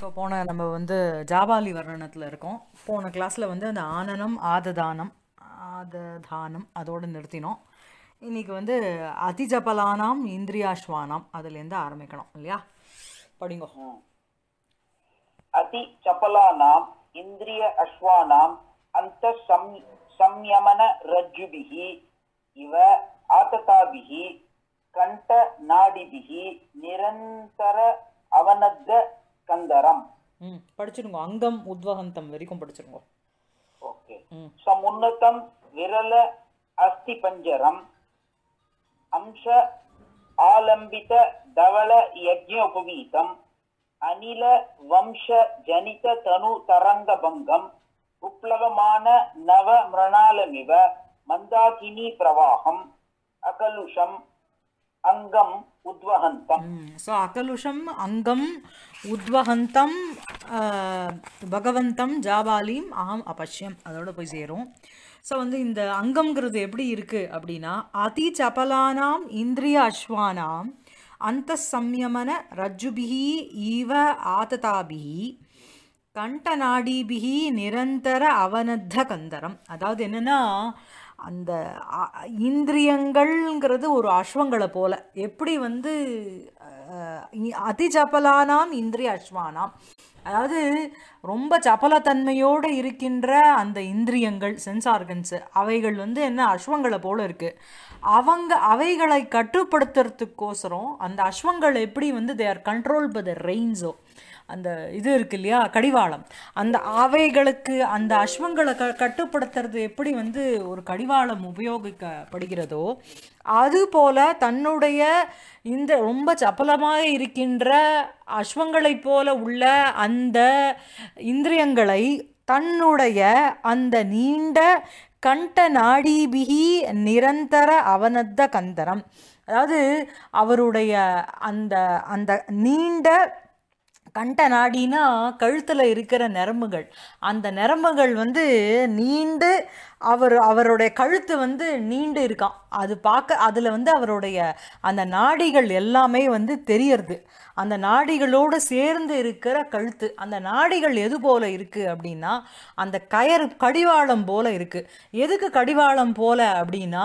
so போன நம்ம வந்து ஜாபாலி வர்ணனத்தில் இருக்கோம் போன கிளாஸில் வந்து அந்த ஆனனம் ஆததானம் ஆததானம் அதோடு நிறுத்தினோம் இன்றைக்கி வந்து அதிஜபலானாம் இந்திரியாஸ்வானாம் அதுலேருந்து ஆரம்பிக்கணும் இல்லையா படிங்க அதி சபலானாம் இந்திரிய அஸ்வானாம் அந்த சம் சம்யமன ரஜ்ஜுபிகி இவ ஆததாபிகி கண்ட நாடிபிகி நிரந்தர அவனத்த ஸ்கந்தரம் படிச்சிருங்க அங்கம் உத்வகந்தம் வரைக்கும் படிச்சிருங்க ஓகே சமுன்னதம் விரல அஸ்தி பஞ்சரம் அம்ச ஆலம்பித தவள உபவீதம் அனில வம்ச ஜனித தனு தரங்க பங்கம் உப்ளவமான நவ மந்தாகினி பிரவாகம் அகலுஷம் அங்கம் ஸோ அகலுஷம் அங்கம் உத்வகந்தம் பகவந்தம் ஜாபாலியும் அகம் அபஷ்யம் அதோட போய் சேரும் ஸோ வந்து இந்த அங்கம்ங்கிறது எப்படி இருக்குது அப்படின்னா அதி சபலானாம் இந்திரிய அஸ்வானாம் அந்த சம்யமன ரஜ்ஜுபிகி ஈவ ஆததாபிகி கண்டநாடிபிகி நிரந்தர அவனத்த கந்தரம் அதாவது என்னென்னா அந்த இந்திரியங்கள்ங்கிறது ஒரு அஸ்வங்களை போல எப்படி வந்து அதி சபலானாம் இந்திரிய அஸ்வானாம் அதாவது ரொம்ப சபலத்தன்மையோடு இருக்கின்ற அந்த இந்திரியங்கள் சென்ஸ் ஆர்கன்ஸு அவைகள் வந்து என்ன அஸ்வங்களை போல் இருக்குது அவங்க அவைகளை கட்டுப்படுத்துறதுக்கோசரம் அந்த அஸ்வங்கள் எப்படி வந்து they are control by the ரெயின்ஸோ அந்த இது இருக்கு இல்லையா கடிவாளம் அந்த அவைகளுக்கு அந்த அஸ்வங்களை க கட்டுப்படுத்துறது எப்படி வந்து ஒரு கடிவாளம் உபயோகிக்கப்படுகிறதோ அதுபோல தன்னுடைய இந்த ரொம்ப சப்பலமாக இருக்கின்ற அஸ்வங்களைப் போல உள்ள அந்த இந்திரியங்களை தன்னுடைய அந்த நீண்ட கண்ட நாடிபிகி நிரந்தர அவனத்த கந்தரம் அதாவது அவருடைய அந்த அந்த நீண்ட கண்ட நாடினா கழுத்தில் இருக்கிற நரம்புகள் அந்த நரம்புகள் வந்து நீண்டு அவர் அவருடைய கழுத்து வந்து நீண்டு இருக்கான் அது பார்க்க அதில் வந்து அவருடைய அந்த நாடிகள் எல்லாமே வந்து தெரியறது அந்த நாடிகளோடு சேர்ந்து இருக்கிற கழுத்து அந்த நாடிகள் எது போல் இருக்குது அப்படின்னா அந்த கயறு கடிவாளம் போல் இருக்குது எதுக்கு கடிவாளம் போல் அப்படின்னா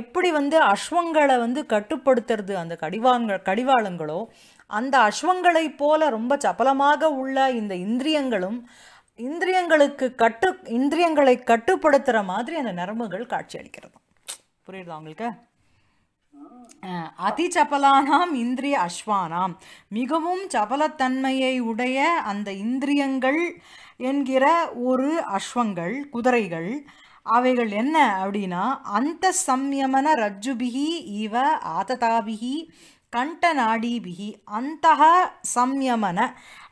எப்படி வந்து அஸ்வங்களை வந்து கட்டுப்படுத்துறது அந்த கடிவாங்க கடிவாளங்களோ அந்த அஸ்வங்களைப் போல ரொம்ப சபலமாக உள்ள இந்த இந்திரியங்களும் இந்திரியங்களுக்கு கட்டு இந்திரியங்களை கட்டுப்படுத்துகிற மாதிரி அந்த நரம்புகள் காட்சி அளிக்கிறது புரியுதா உங்களுக்கு அதி சபலானாம் இந்திரிய அஸ்வானாம் மிகவும் சபலத்தன்மையை உடைய அந்த இந்திரியங்கள் என்கிற ஒரு அஸ்வங்கள் குதிரைகள் அவைகள் என்ன அப்படின்னா அந்த சம்யமன ரஜ்ஜுபிகி இவ ஆததாபிகி கண்டநாடீபிகி அந்த சம்யமன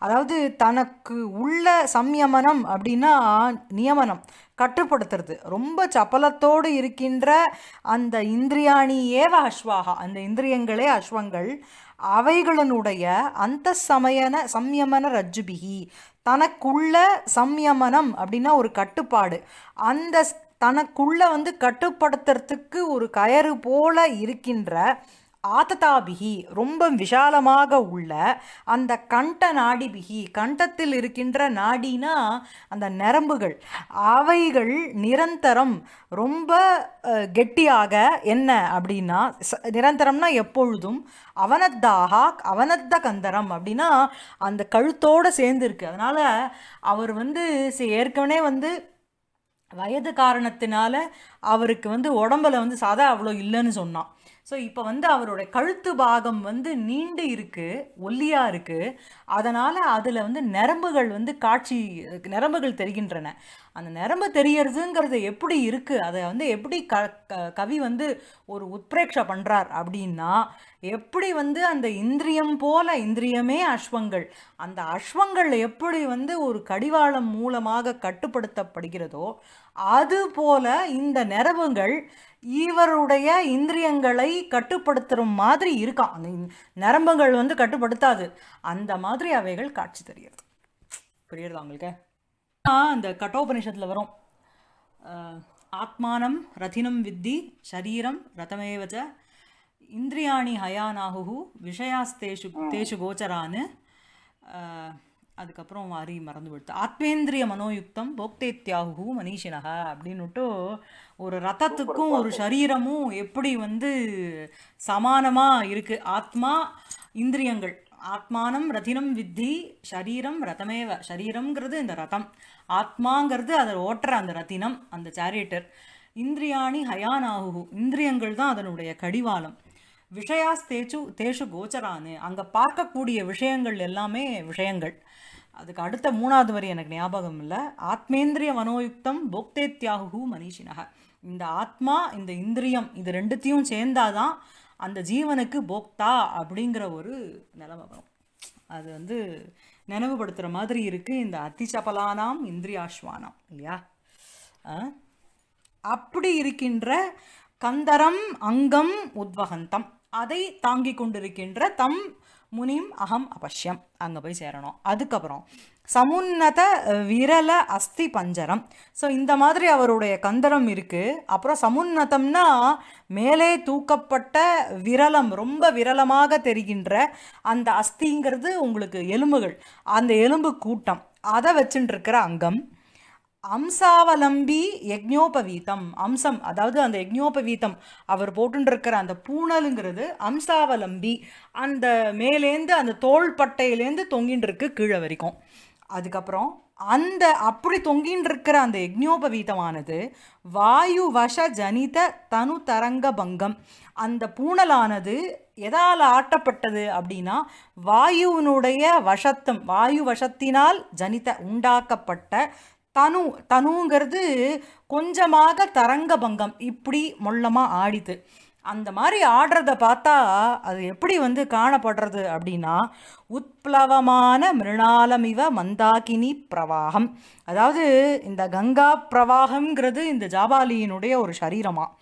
அதாவது தனக்கு உள்ள சம்யமனம் அப்படின்னா நியமனம் கட்டுப்படுத்துறது ரொம்ப சபலத்தோடு இருக்கின்ற அந்த இந்திரியாணி ஏவ அஸ்வாகா அந்த இந்திரியங்களே அஸ்வங்கள் அவைகளினுடைய அந்த சமயன சம்யமன ரஜ்ஜுபிகி தனக்குள்ள சம்யமனம் அப்படின்னா ஒரு கட்டுப்பாடு அந்த தனக்குள்ள வந்து கட்டுப்படுத்துறதுக்கு ஒரு கயறு போல இருக்கின்ற ஆததாபிகி ரொம்ப விஷாலமாக உள்ள அந்த கண்ட நாடிபிகி கண்டத்தில் இருக்கின்ற நாடினா அந்த நரம்புகள் அவைகள் நிரந்தரம் ரொம்ப கெட்டியாக என்ன அப்படின்னா நிரந்தரம்னா எப்பொழுதும் அவனத்தாகா அவனத்த கந்தரம் அப்படின்னா அந்த கழுத்தோடு சேர்ந்துருக்கு அதனால் அவர் வந்து ஏற்கனவே வந்து வயது காரணத்தினால அவருக்கு வந்து உடம்பில் வந்து சதா அவ்வளோ இல்லைன்னு சொன்னான் ஸோ இப்போ வந்து அவரோட கழுத்து பாகம் வந்து நீண்டு இருக்குது ஒல்லியாக இருக்குது அதனால் அதில் வந்து நரம்புகள் வந்து காட்சி நரம்புகள் தெரிகின்றன அந்த நரம்பு தெரியறதுங்கிறது எப்படி இருக்குது அதை வந்து எப்படி க கவி வந்து ஒரு உத்பிரேக்ஷா பண்ணுறார் அப்படின்னா எப்படி வந்து அந்த இந்திரியம் போல இந்திரியமே அஸ்வங்கள் அந்த அஸ்வங்கள் எப்படி வந்து ஒரு கடிவாளம் மூலமாக கட்டுப்படுத்தப்படுகிறதோ அது போல இந்த நரம்புகள் இவருடைய இந்திரியங்களை கட்டுப்படுத்துகிற மாதிரி இருக்கான் அந்த நரம்புகள் வந்து கட்டுப்படுத்தாது அந்த மாதிரி அவைகள் காட்சி தெரியுது புரியுறதா உங்களுக்கு அந்த கட்டோபனிஷத்தில் வரும் ஆத்மானம் ரதினம் வித்தி சரீரம் ரதமேவச்ச இந்திரியாணி ஹயானாகு விஷயாஸ்தேஷு தேஷு கோச்சரான்னு அதுக்கப்புறம் அரி மறந்து விடுத்து ஆத்மேந்திரிய மனோயுக்தம் போக்தேத்யாகு மனிஷினகா அப்படின்னுட்டு ஒரு ரத்தத்துக்கும் ஒரு சரீரமும் எப்படி வந்து சமானமாக இருக்குது ஆத்மா இந்திரியங்கள் ஆத்மானம் ரத்தினம் வித்தி சரீரம் ரதமேவ சரீரம்ங்கிறது இந்த ரதம் ஆத்மாங்கிறது அதை ஓட்டுற அந்த ரத்தினம் அந்த சாரியேட்டர் இந்திரியாணி ஹயானாகு இந்திரியங்கள் தான் அதனுடைய கடிவாளம் விஷயாஸ் தேச்சு தேஷு கோச்சரானு அங்கே பார்க்கக்கூடிய விஷயங்கள் எல்லாமே விஷயங்கள் அதுக்கு அடுத்த மூணாவது வரி எனக்கு ஞாபகம் இல்லை ஆத்மேந்திரிய மனோயுக்தம் போக்தே தியாகு மனிஷினக இந்த ஆத்மா இந்த இந்திரியம் இது ரெண்டுத்தையும் சேர்ந்தாதான் அந்த ஜீவனுக்கு போக்தா அப்படிங்கிற ஒரு நிலைமை வரும் அது வந்து நினைவுபடுத்துகிற மாதிரி இருக்குது இந்த அத்திச்சபலானாம் இந்திரியாஸ்வானாம் இல்லையா அப்படி இருக்கின்ற கந்தரம் அங்கம் உத்வகந்தம் அதை தாங்கி கொண்டிருக்கின்ற தம் முனிம் அகம் அபஷ்யம் அங்கே போய் சேரணும் அதுக்கப்புறம் சமுன்னத விரல அஸ்தி பஞ்சரம் ஸோ இந்த மாதிரி அவருடைய கந்தரம் இருக்குது அப்புறம் சமுன்னதம்னா மேலே தூக்கப்பட்ட விரலம் ரொம்ப விரலமாக தெரிகின்ற அந்த அஸ்திங்கிறது உங்களுக்கு எலும்புகள் அந்த எலும்பு கூட்டம் அதை இருக்கிற அங்கம் அம்சாவலம்பி யக்ஞோபவீதம் அம்சம் அதாவது அந்த யக்ஞோபவீதம் அவர் போட்டுருக்கிற அந்த பூணலுங்கிறது அம்சாவலம்பி அந்த மேலேந்து அந்த தோல் பட்டையிலேருந்து தொங்கின்னு இருக்கு கீழே வரைக்கும் அதுக்கப்புறம் அந்த அப்படி தொங்கின்னு இருக்கிற அந்த யக்ஞோபவீதமானது வாயு வச ஜனித தனு தரங்க பங்கம் அந்த பூணலானது எதால் ஆட்டப்பட்டது அப்படின்னா வாயுவினுடைய வசத்தம் வாயு வசத்தினால் ஜனித உண்டாக்கப்பட்ட தனு தனுங்கிறது கொஞ்சமாக தரங்க பங்கம் இப்படி மொல்லமாக ஆடிது அந்த மாதிரி ஆடுறதை பார்த்தா அது எப்படி வந்து காணப்படுறது அப்படின்னா உத்ப்ளவமான மிருணாலமிவ மந்தாகினி பிரவாகம் அதாவது இந்த கங்கா பிரவாகம்ங்கிறது இந்த ஜாபாலியினுடைய ஒரு சரீரமாக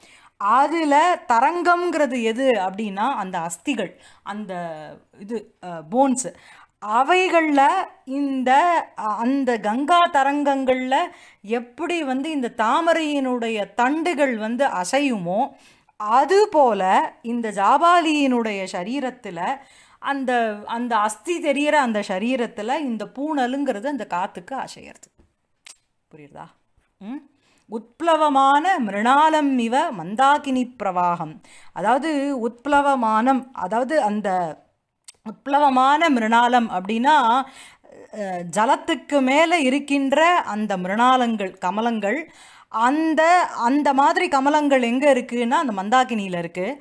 அதில் தரங்கம்ங்கிறது எது அப்படின்னா அந்த அஸ்திகள் அந்த இது போன்ஸு அவைகளில் இந்த அந்த கங்கா தரங்கங்களில் எப்படி வந்து இந்த தாமரையினுடைய தண்டுகள் வந்து அசையுமோ அதுபோல இந்த ஜாபாலியினுடைய சரீரத்தில் அந்த அந்த அஸ்தி தெரிகிற அந்த சரீரத்தில் இந்த பூணலுங்கிறது அந்த காற்றுக்கு அசையிறது புரியுதா ம் உத்ப்ளவமான மிருணாலம் இவ மந்தாகினி பிரவாகம் அதாவது உத்ப்ளவமானம் அதாவது அந்த உப்ளவமான மிருணாலம் அப்படின்னா ஜலத்துக்கு மேலே இருக்கின்ற அந்த மிருணாலங்கள் கமலங்கள் அந்த அந்த மாதிரி கமலங்கள் எங்கே இருக்குதுன்னா அந்த மந்தாக்கினியில் இருக்குது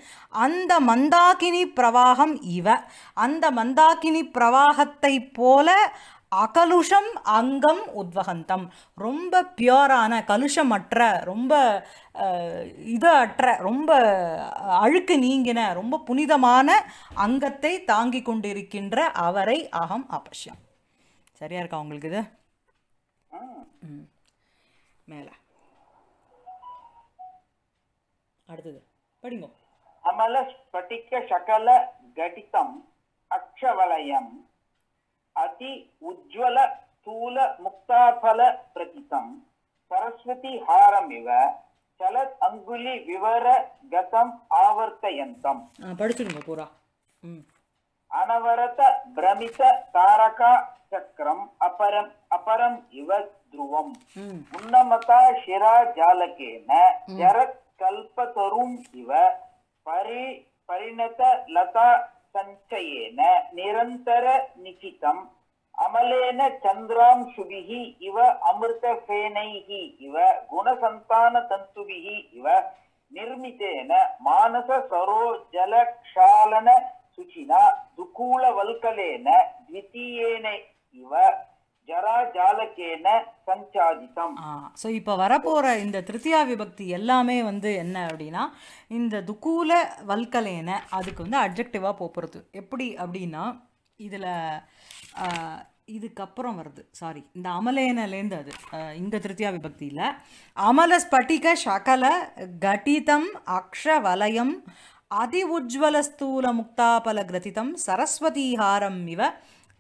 அந்த மந்தாக்கினி பிரவாகம் இவ அந்த மந்தாக்கினி பிரவாகத்தை போல அகலுஷம் அங்கம் உத்வகந்தம் ரொம்ப பியோரான கலுஷமற்ற ரொம்ப இது அற்ற ரொம்ப அழுக்கு நீங்கின ரொம்ப புனிதமான அங்கத்தை தாங்கி கொண்டிருக்கின்ற அவரை அகம் அபஷ்யம் சரியா இருக்கா உங்களுக்கு இது மேல அடுத்தது படிங்க அமல ஸ்பட்டிக சகல கடிதம் அக்ஷவலயம் అతి ఉజ్వల స్థూల ముక్తాఫల ప్రతికం సరస్వతి హారమివ చలత్ అంగులి వివర గతం ఆవర్తయంతం పడుతుండో పూరా అనవరత భ్రమిత తారక చక్రం అపరం అపరం ఇవ ధ్రువం ఉన్నమత శిరా జాలకేన జరత్ కల్పతరుం ఇవ పరి పరిణత లతా సంచయేన నిరంతర నిఖితం அமலேன சந்திராம் சுபிகி இவ அமிர்த ஃபேனைகி இவ குணசந்தான தந்துபிகி இவ நிர்மித்தேன மானச சரோஜல க்ஷாலன சுச்சினா துகூல வல்கலேன த்விதீயேன இவ ஸோ இப்போ வரப்போகிற இந்த திருத்தியா விபக்தி எல்லாமே வந்து என்ன அப்படின்னா இந்த துக்கூல வல்கலேன அதுக்கு வந்து அப்ஜெக்டிவாக போகிறது எப்படி அப்படின்னா இதில் இதுக்கப்புறம் வருது சாரி இந்த அமலேனலேருந்து அது இந்த திருத்தியா விபக்தியில் அமல ஸ்பட்டிக சகல கட்டிதம் அக்ஷ வலயம் அதி உஜ்வல ஸ்தூல முக்தாபல கிரதிதம் ஹாரம் இவ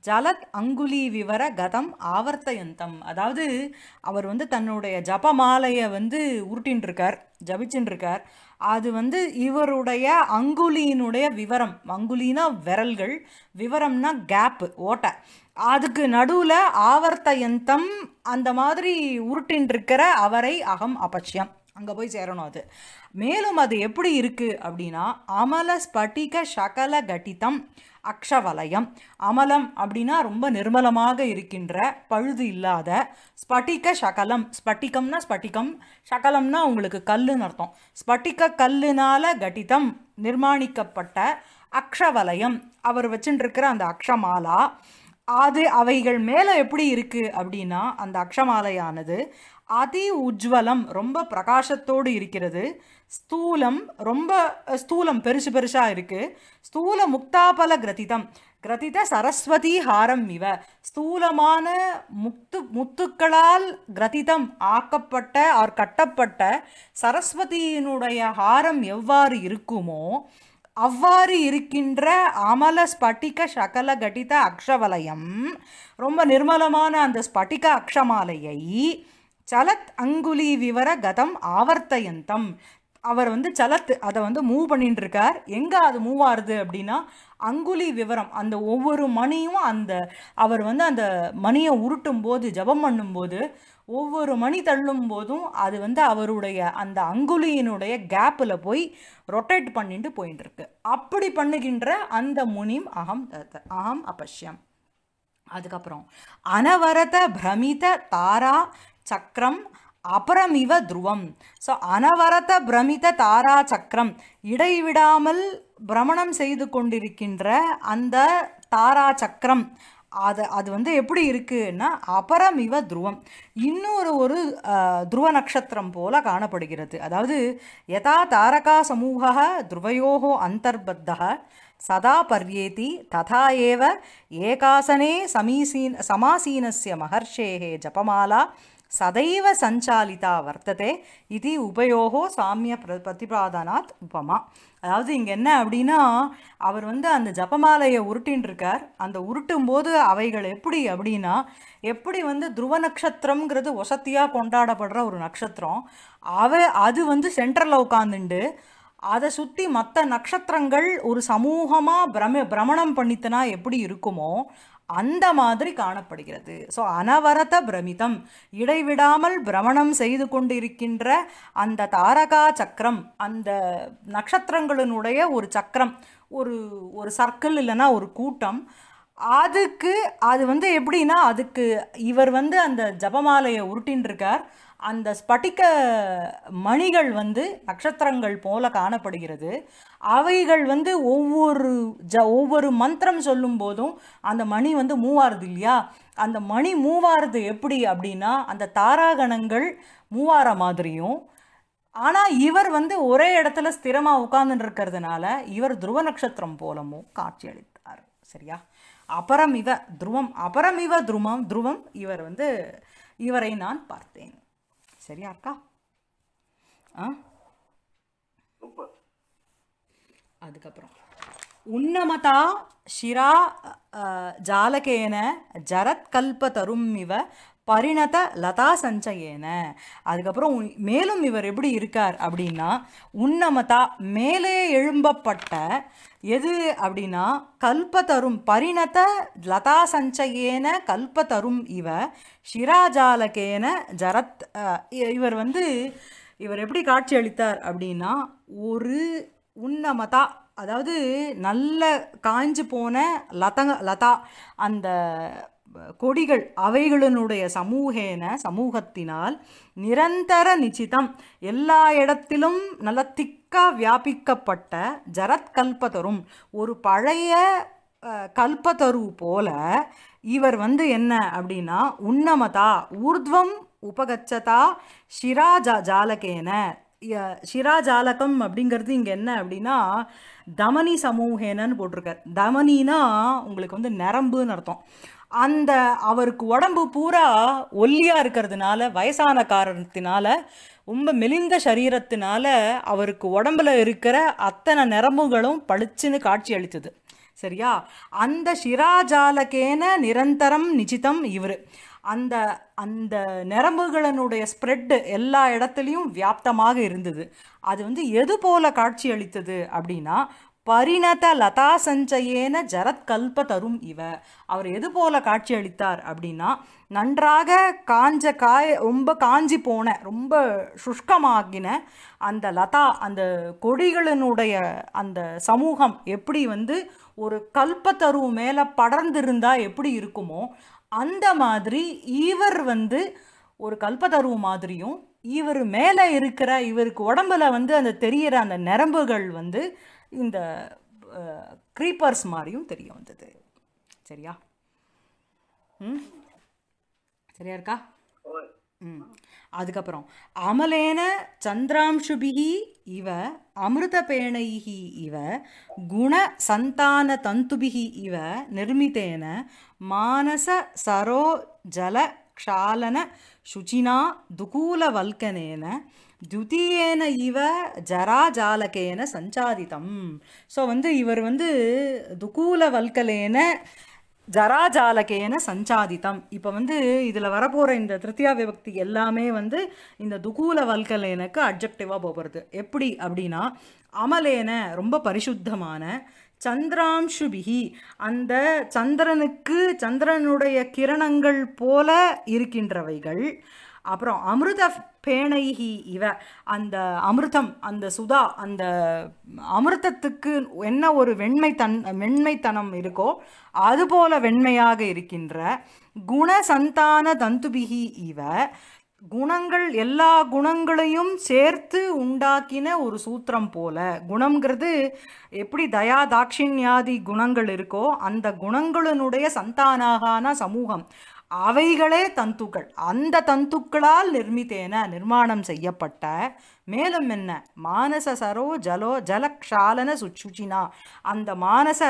ஜலத் அங்குலி விவர கதம் ஆவர்த்தயந்தம் அதாவது அவர் வந்து தன்னுடைய ஜபமாலையை வந்து உருட்டின்னு இருக்கார் இருக்கார் அது வந்து இவருடைய அங்குலியினுடைய விவரம் அங்குலினா விரல்கள் விவரம்னா கேப்பு ஓட்டை அதுக்கு நடுவில் ஆவர்த்த அந்த மாதிரி உருட்டின்றிருக்கிற அவரை அகம் அபட்சியம் அங்கே போய் சேரணும் அது மேலும் அது எப்படி இருக்குது அப்படின்னா அமல ஸ்பட்டிக சகல கட்டிதம் அக்ஷவலயம் அமலம் அப்படின்னா ரொம்ப நிர்மலமாக இருக்கின்ற பழுது இல்லாத ஸ்பட்டிக சகலம் ஸ்பட்டிக்கம்னா ஸ்பட்டிகம் சகலம்னா உங்களுக்கு கல்லுன்னு அர்த்தம் ஸ்பட்டிக கல்லுனால கட்டிதம் நிர்மாணிக்கப்பட்ட அக்ஷவலயம் அவர் வச்சுட்டுருக்கிற அந்த அக்ஷமாலா அது அவைகள் மேலே எப்படி இருக்குது அப்படின்னா அந்த அக்ஷமாலையானது அதி உஜ்வலம் ரொம்ப பிரகாசத்தோடு இருக்கிறது ஸ்தூலம் ரொம்ப ஸ்தூலம் பெருசு பெருசாக இருக்குது ஸ்தூல முக்தாபல கிரதிதம் கிரதித சரஸ்வதி ஹாரம் இவ ஸ்தூலமான முத்து முத்துக்களால் கிரதிதம் ஆக்கப்பட்ட ஆர் கட்டப்பட்ட சரஸ்வதியினுடைய ஹாரம் எவ்வாறு இருக்குமோ அவ்வாறு இருக்கின்ற அமல ஸ்பட்டிக சகல கடித அக்ஷவலயம் ரொம்ப நிர்மலமான அந்த ஸ்பட்டிக அக்ஷமாலையை சலத் அங்குலி விவர கதம் ஆவர்த்தயந்தம் அவர் வந்து சலத்து அதை வந்து மூவ் பண்ணிட்டு இருக்கார் எங்கே அது மூவ் ஆகுது அப்படின்னா அங்குலி விவரம் அந்த ஒவ்வொரு மணியும் அந்த அவர் வந்து அந்த மணியை உருட்டும் போது ஜபம் பண்ணும்போது ஒவ்வொரு மணி தள்ளும் போதும் அது வந்து அவருடைய அந்த அங்குலியினுடைய கேப்பில் போய் ரொட்டேட் பண்ணிட்டு போயிட்டு இருக்கு அப்படி பண்ணுகின்ற அந்த முனிம் அகம் அகம் அபஷ்யம் அதுக்கப்புறம் அனவரத பிரமித தாரா சக்கரம் அபரமிவ துருவம் ஸோ அனவரத பிரமித தாரா சக்கரம் இடைவிடாமல் பிரமணம் செய்து கொண்டிருக்கின்ற அந்த தாரா சக்கரம் அது அது வந்து எப்படி இருக்குன்னா அபரமிவ துருவம் இன்னொரு ஒரு துருவ நட்சத்திரம் போல காணப்படுகிறது அதாவது யதா தாரகா சமூக துருவையோகோ அந்தர்பத்தக சதா பர்யேதி ததா ஏவ ஏகாசனே சமீசீன் சமாசீனஸ்ய மகர்ஷேகே ஜபமாலா சதைவ சஞ்சாலிதா வர்த்ததே இது உபயோகோ சாமிய பிர பிரதிபாதனாத் உபமா அதாவது இங்கே என்ன அப்படின்னா அவர் வந்து அந்த ஜபமாலையை உருட்டின்னு இருக்கார் அந்த உருட்டும் போது அவைகள் எப்படி அப்படின்னா எப்படி வந்து துருவ நட்சத்திரம்ங்கிறது ஒசத்தியாக கொண்டாடப்படுற ஒரு நட்சத்திரம் அவ அது வந்து சென்ட்ரலில் உட்காந்துண்டு அதை சுற்றி மற்ற நட்சத்திரங்கள் ஒரு சமூகமாக பிரம பிரமணம் பண்ணித்தனா எப்படி இருக்குமோ அந்த மாதிரி காணப்படுகிறது ஸோ அனவரத பிரமிதம் இடைவிடாமல் பிரமணம் செய்து கொண்டிருக்கின்ற அந்த தாரகா சக்கரம் அந்த நட்சத்திரங்களினுடைய ஒரு சக்கரம் ஒரு ஒரு சர்க்கிள் இல்லைன்னா ஒரு கூட்டம் அதுக்கு அது வந்து எப்படின்னா அதுக்கு இவர் வந்து அந்த ஜபமாலையை உருட்டின்னு இருக்கார் அந்த ஸ்பட்டிக மணிகள் வந்து நட்சத்திரங்கள் போல காணப்படுகிறது அவைகள் வந்து ஒவ்வொரு ஜ ஒவ்வொரு மந்திரம் சொல்லும் போதும் அந்த மணி வந்து மூவாருது இல்லையா அந்த மணி மூவாருது எப்படி அப்படின்னா அந்த தாராகணங்கள் மூவார மாதிரியும் ஆனால் இவர் வந்து ஒரே இடத்துல ஸ்திரமாக உட்கார்ந்துட்டு இருக்கிறதுனால இவர் துருவ நட்சத்திரம் போலமும் காட்சியளித்தார் சரியா அபரம் இவ துருவம் அபரம் இவ துருவம் துருவம் இவர் வந்து இவரை நான் பார்த்தேன் சரியா இருக்கா ஆ அதுக்கப்புறம் உன்னமதா ஷிரா ஜாலகேன ஜரத்கல்ப தரும் இவ பரிணத லதா சஞ்சயேன அதுக்கப்புறம் மேலும் இவர் எப்படி இருக்கார் அப்படின்னா உன்னமதா மேலே எழும்பப்பட்ட எது அப்படின்னா கல்ப தரும் பரிணத லதா சஞ்சயேன கல்பதரும் இவ ஷிராஜாலகேன ஜரத் இவர் வந்து இவர் எப்படி காட்சி அளித்தார் அப்படின்னா ஒரு உன்னமதா அதாவது நல்ல காஞ்சு போன லதங்க லதா அந்த கொடிகள் அவைகளினுடைய சமூகேன சமூகத்தினால் நிரந்தர நிச்சிதம் எல்லா இடத்திலும் நல்ல திக்க வியாபிக்கப்பட்ட ஜரத்கல்பதரும் ஒரு பழைய கல்பதரு போல இவர் வந்து என்ன அப்படின்னா உன்னமதா ஊர்துவம் உபகச்சதா ஷிராஜா ஜாலகேன ஷிராஜாலகம் அப்படிங்கிறது இங்கே என்ன அப்படின்னா தமனி சமூகேனன்னு போட்டிருக்கார் தமனின்னா உங்களுக்கு வந்து நரம்புன்னு அர்த்தம் அந்த அவருக்கு உடம்பு பூரா ஒல்லியாக இருக்கிறதுனால வயசான காரணத்தினால ரொம்ப மெலிந்த சரீரத்தினால அவருக்கு உடம்புல இருக்கிற அத்தனை நிரம்புகளும் பளிச்சுன்னு காட்சி அளித்தது சரியா அந்த சிராஜாலகேன நிரந்தரம் நிச்சிதம் இவர் அந்த அந்த நரம்புகளினுடைய ஸ்ப்ரெட்டு எல்லா இடத்துலையும் வியாப்தமாக இருந்தது அது வந்து எது போல காட்சி அளித்தது அப்படின்னா பரிணத லதா சஞ்சயேன ஜரத்கல்ப தரும் இவ அவர் எது போல காட்சி அளித்தார் அப்படின்னா நன்றாக காஞ்ச காய ரொம்ப காஞ்சி போன ரொம்ப சுஷ்கமாகின அந்த லதா அந்த கொடிகளினுடைய அந்த சமூகம் எப்படி வந்து ஒரு கல்பத்தரு மேலே படர்ந்திருந்தா எப்படி இருக்குமோ அந்த மாதிரி இவர் வந்து ஒரு கல்பத்தரு மாதிரியும் இவர் மேலே இருக்கிற இவருக்கு உடம்புல வந்து அந்த தெரிகிற அந்த நரம்புகள் வந்து இந்த க்ரீப்பர்ஸ் மாதிரியும் தெரிய வந்தது சரியா ம் சரியா இருக்கா ம் அதுக்கப்புறம் அமலேன சந்திராம்சுபிகி இவ அமிர்த பேணைகி இவ குண சந்தான தந்துபிகி இவ நிர்மிதேன மானச சரோ ஜல க்ஷாலன சுச்சினா துகூலவல்கனேன துதியேன இவ ஜராஜாலகேன சஞ்சாதிதம் ஸோ வந்து இவர் வந்து துகூல வல்கலேன ஜராஜாலகேன சஞ்சாதிதம் இப்போ வந்து இதில் வரப்போகிற இந்த திருத்தியா விபக்தி எல்லாமே வந்து இந்த துகூல வல்கலேனுக்கு அப்ஜெக்டிவாக போகிறது எப்படி அப்படின்னா அமலேன ரொம்ப பரிசுத்தமான சந்திராம்சுபிகி அந்த சந்திரனுக்கு சந்திரனுடைய கிரணங்கள் போல இருக்கின்றவைகள் அப்புறம் அமிர்த பேணைகி இவ அந்த அமிர்தம் அந்த சுதா அந்த அமிர்தத்துக்கு என்ன ஒரு வெண்மை தன் வெண்மைத்தனம் இருக்கோ அதுபோல வெண்மையாக இருக்கின்ற குண சந்தான தந்துபிகி இவ குணங்கள் எல்லா குணங்களையும் சேர்த்து உண்டாக்கின ஒரு சூத்திரம் போல குணம்ங்கிறது எப்படி தயா தாட்சிணியாதி குணங்கள் இருக்கோ அந்த குணங்களினுடைய சந்தானாகான சமூகம் அவைகளே தந்துக்கள் அந்த தந்துக்களால் நிர்மித்தேன நிர்மாணம் செய்யப்பட்ட மேலும் என்ன மானச சரோ ஜலோ ஜலக்ஷாலன சுச்சுச்சினா அந்த மானச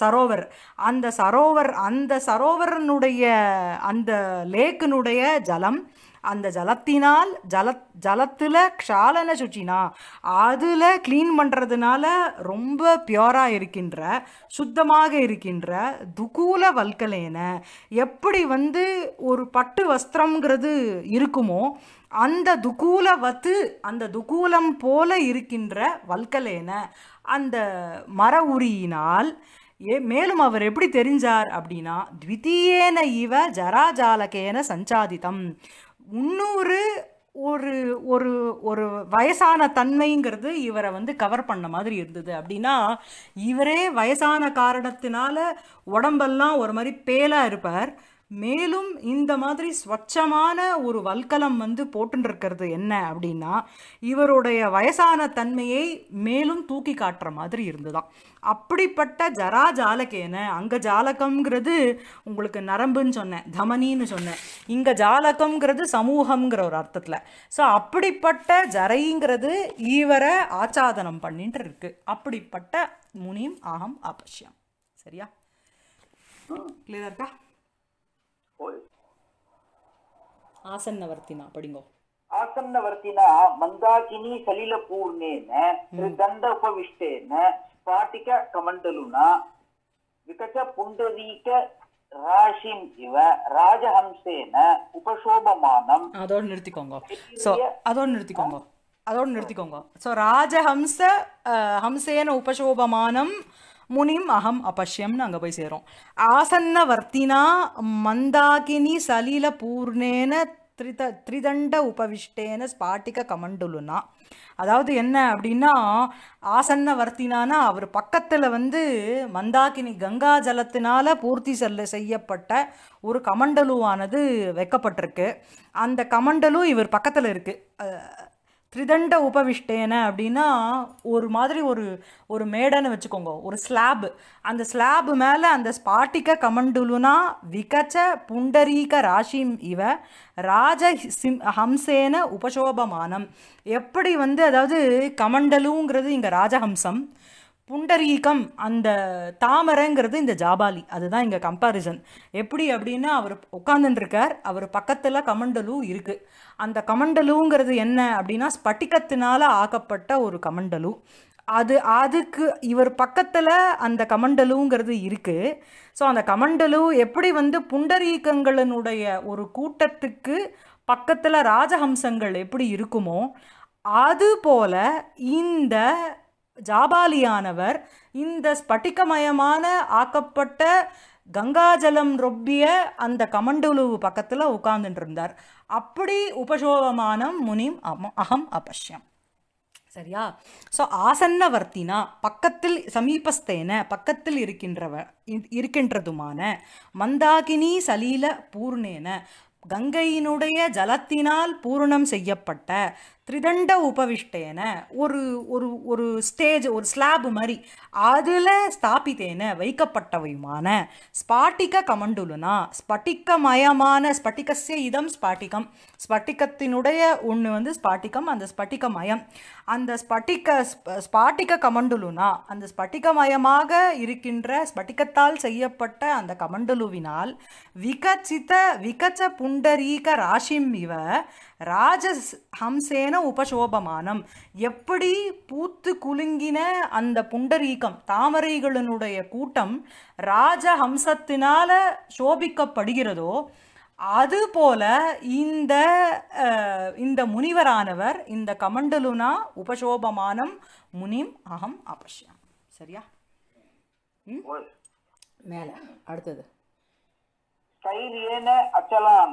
சரோவர் அந்த சரோவர் அந்த சரோவரனுடைய அந்த லேக்கினுடைய ஜலம் அந்த ஜலத்தினால் ஜல ஜலத்தில் க்ஷாலன சுச்சினா அதில் க்ளீன் பண்ணுறதுனால ரொம்ப பியோராக இருக்கின்ற சுத்தமாக இருக்கின்ற துகூல வல்கலேன எப்படி வந்து ஒரு பட்டு வஸ்திரங்கிறது இருக்குமோ அந்த துகூல வத்து அந்த துகூலம் போல இருக்கின்ற வல்கலேன அந்த மர உரியினால் ஏ மேலும் அவர் எப்படி தெரிஞ்சார் அப்படின்னா த்விதீயேன இவ ஜராஜாலகேன சஞ்சாதிதம் இன்னொரு ஒரு ஒரு ஒரு வயசான தன்மைங்கிறது இவரை வந்து கவர் பண்ண மாதிரி இருந்தது அப்படின்னா இவரே வயசான காரணத்தினால உடம்பெல்லாம் ஒரு மாதிரி பேலாக இருப்பார் மேலும் இந்த மாதிரி ஸ்வச்சமான ஒரு வல்கலம் வந்து போட்டுருக்கிறது என்ன அப்படின்னா இவருடைய வயசான தன்மையை மேலும் தூக்கி காட்டுற மாதிரி இருந்துதான் அப்படிப்பட்ட ஜரா ஜாலகேன அங்கே ஜாலகம்ங்கிறது உங்களுக்கு நரம்புன்னு சொன்னேன் தமனின்னு சொன்னேன் இங்கே ஜாலகம்ங்கிறது சமூகம்ங்கிற ஒரு அர்த்தத்தில் ஸோ அப்படிப்பட்ட ஜரைங்கிறது ஈவரை ஆச்சாதனம் பண்ணிட்டு இருக்கு அப்படிப்பட்ட முனியும் அகம் அபஷ்யம் சரியா கிளியரா இருக்கா ಆಸನ್ನವರ್ತಿನ ಪಡಿಂಗೋ ಆಸನ್ನವರ್ತಿನ ಮಂದಾಕಿನಿ ಸಲಿಲಪೂರ್ಣೇನ ಗಂಧ ಉಪವಿಷ್ಟೇನ ಸ್ಫಾಟಿಕ ಕಮಂಡಲುನ ವಿಕಚ ಪುಂಡರೀಕ ராஷிம் இவ ராஜஹம்சேன உபசோபமானம் அதோடு நிறுத்திக்கோங்க ஸோ அதோடு நிறுத்திக்கோங்க அதோடு நிறுத்திக்கோங்க ஸோ ராஜஹம்ச ஹம்சேன உபசோபமானம் முனிம் அகம் அபஷ்யம்னு அங்கே போய் சேரும் ஆசன்ன வர்த்தினா மந்தாகினி சலீல பூர்ணேன திரித திரிதண்ட உபவிஷ்டேன ஸ்பாட்டிக கமண்டுலுனா அதாவது என்ன அப்படின்னா ஆசன்ன வர்த்தினானா அவர் பக்கத்தில் வந்து மந்தாகினி கங்கா ஜலத்தினால பூர்த்தி செல்ல செய்யப்பட்ட ஒரு கமண்டலுவானது வைக்கப்பட்டிருக்கு அந்த கமண்டலும் இவர் பக்கத்தில் இருக்குது திரிதண்ட உபவிஷ்டேன அப்படின்னா ஒரு மாதிரி ஒரு ஒரு மேடன்னு வச்சுக்கோங்க ஒரு ஸ்லாப் அந்த ஸ்லாப் மேலே அந்த ஸ்பாட்டிக்க கமண்டுலுனா விகச்ச புண்டரீக ராஷிம் இவ ராஜ சிம் ஹம்சேன உபசோபமானம் எப்படி வந்து அதாவது கமண்டலுங்கிறது இங்கே ராஜஹம்சம் புண்டரீகம் அந்த தாமரைங்கிறது இந்த ஜாபாலி அதுதான் இங்கே கம்பாரிசன் எப்படி அப்படின்னா அவர் உட்காந்துருக்கார் அவர் பக்கத்தில் கமண்டலு இருக்குது அந்த கமண்டலுங்கிறது என்ன அப்படின்னா ஸ்பட்டிகத்தினால் ஆக்கப்பட்ட ஒரு கமண்டலு அது அதுக்கு இவர் பக்கத்தில் அந்த கமண்டலுங்கிறது இருக்குது ஸோ அந்த கமண்டலு எப்படி வந்து புண்டரீகங்களினுடைய ஒரு கூட்டத்துக்கு பக்கத்தில் ராஜஹம்சங்கள் எப்படி இருக்குமோ போல இந்த ஜாபாலியானவர் இந்த ஸ்பட்டிகமயமான ஆக்கப்பட்ட கங்காஜலம் ரொப்பிய அந்த கமண்டுலுவு பக்கத்தில் உட்கார்ந்துட்டு இருந்தார் அப்படி உபசோபமானம் முனிம் அகம் அபஷ்யம் சரியா ஸோ ஆசன்னவர்த்தினா பக்கத்தில் சமீபஸ்தேன பக்கத்தில் இருக்கின்றவ இருக்கின்றதுமான மந்தாகினி சலீல பூர்ணேன கங்கையினுடைய ஜலத்தினால் பூரணம் செய்யப்பட்ட திரிதண்ட உபவிஷ்டேன ஒரு ஒரு ஒரு ஸ்டேஜ் ஒரு ஸ்லாப் மாதிரி அதில் ஸ்தாபித்தேன வைக்கப்பட்டவையுமான ஸ்பாட்டிக கமண்டுலுனா ஸ்பட்டிக்கமயமான ஸ்பட்டிகசிய இதம் ஸ்பாட்டிகம் ஸ்பட்டிகத்தினுடைய ஒன்று வந்து ஸ்பாட்டிகம் அந்த ஸ்பட்டிகமயம் அந்த ஸ்பட்டிக ஸ்பாட்டிக கமண்டுலுனா அந்த ஸ்பட்டிகமயமாக இருக்கின்ற ஸ்பட்டிகத்தால் செய்யப்பட்ட அந்த கமண்டுலுவினால் விகச்சித விகச்ச புண்டரீக ராசிம் இவ ராஜஸ் ஹம்சேன உபசோபமானம் எப்படி பூத்து குலுங்கின அந்த புண்டரீகம் தாமரைகளினுடைய கூட்டம் ராஜ சோபிக்கப்படுகிறதோ அதுபோல இந்த இந்த முனிவரானவர் இந்த கமண்டலுனா உபசோபமானம் முனிம் அகம் அபஷ்யம் சரியா மேல அடுத்தது அச்சலாம்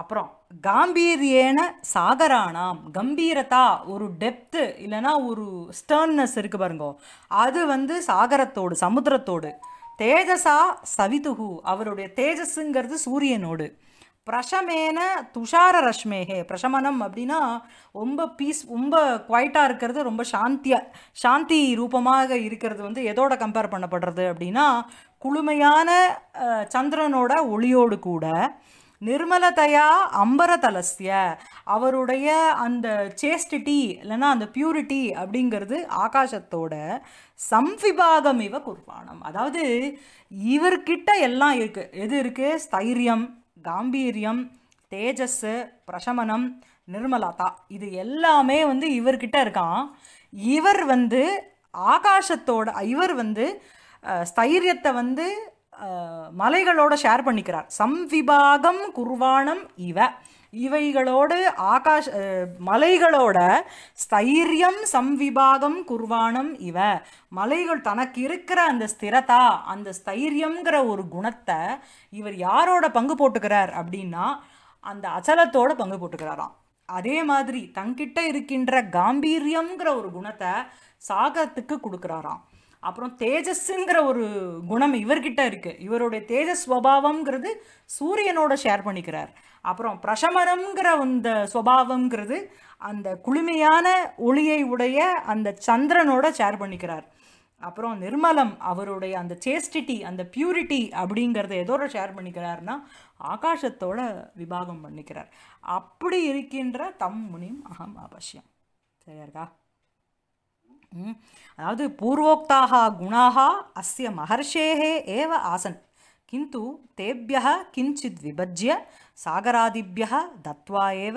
அப்புறம் காம்பீரியேன சாகரானாம் கம்பீரதா ஒரு டெப்த்து இல்லைனா ஒரு ஸ்டர்ன்னஸ் இருக்குது பாருங்க அது வந்து சாகரத்தோடு சமுத்திரத்தோடு தேஜசா சவிதுகு அவருடைய தேஜஸுங்கிறது சூரியனோடு பிரஷமேன துஷார ரஷ்மேகே பிரஷமனம் அப்படின்னா ரொம்ப பீஸ் ரொம்ப குவைட்டாக இருக்கிறது ரொம்ப சாந்தியாக சாந்தி ரூபமாக இருக்கிறது வந்து எதோட கம்பேர் பண்ணப்படுறது அப்படின்னா குளுமையான சந்திரனோட ஒளியோடு கூட நிர்மலதையா அம்பரதலஸ்ய அவருடைய அந்த சேஸ்டிட்டி இல்லைன்னா அந்த பியூரிட்டி அப்படிங்கிறது ஆகாசத்தோட சம்விபாகம் இவ குர்பானம் அதாவது இவர்கிட்ட எல்லாம் இருக்குது எது இருக்குது ஸ்தைரியம் காம்பீரியம் தேஜஸ்ஸு பிரசமனம் நிர்மலதா இது எல்லாமே வந்து இவர்கிட்ட இருக்கான் இவர் வந்து ஆகாசத்தோட இவர் வந்து ஸ்தைரியத்தை வந்து மலைகளோட ஷேர் பண்ணிக்கிறார் சம்விபாகம் குர்வானம் இவ இவைகளோடு ஆகாஷ் மலைகளோட ஸ்தைரியம் சம்விபாகம் குர்வானம் இவ மலைகள் தனக்கு இருக்கிற அந்த ஸ்திரதா அந்த ஸ்தைரியங்கிற ஒரு குணத்தை இவர் யாரோட பங்கு போட்டுக்கிறார் அப்படின்னா அந்த அச்சலத்தோட பங்கு போட்டுக்கிறாராம் அதே மாதிரி தங்கிட்ட இருக்கின்ற காம்பீரியம்ங்கிற ஒரு குணத்தை சாகத்துக்கு கொடுக்குறாராம் அப்புறம் தேஜஸ்ங்கிற ஒரு குணம் இவர்கிட்ட இருக்குது இவருடைய தேஜஸ் ஸ்வபாவம்ங்கிறது சூரியனோட ஷேர் பண்ணிக்கிறார் அப்புறம் பிரசமரம்ங்கிற அந்த ஸ்வபாவங்கிறது அந்த குளுமையான ஒளியை உடைய அந்த சந்திரனோட ஷேர் பண்ணிக்கிறார் அப்புறம் நிர்மலம் அவருடைய அந்த சேஸ்டிட்டி அந்த பியூரிட்டி அப்படிங்கிறத எதோட ஷேர் பண்ணிக்கிறார்னா ஆகாசத்தோட விபாகம் பண்ணிக்கிறார் அப்படி இருக்கின்ற தம் முனியும் அகம் அவசியம் சரியா இருக்கா அதாவது பூர்வோக்தாக குணாக அஸ்ய மகர்ஷேகே ஏவ ஆசன் கிந்து तेभ्य கிஞ்சித் விபஜ்ய சாகராதிபிய தத்வா ஏவ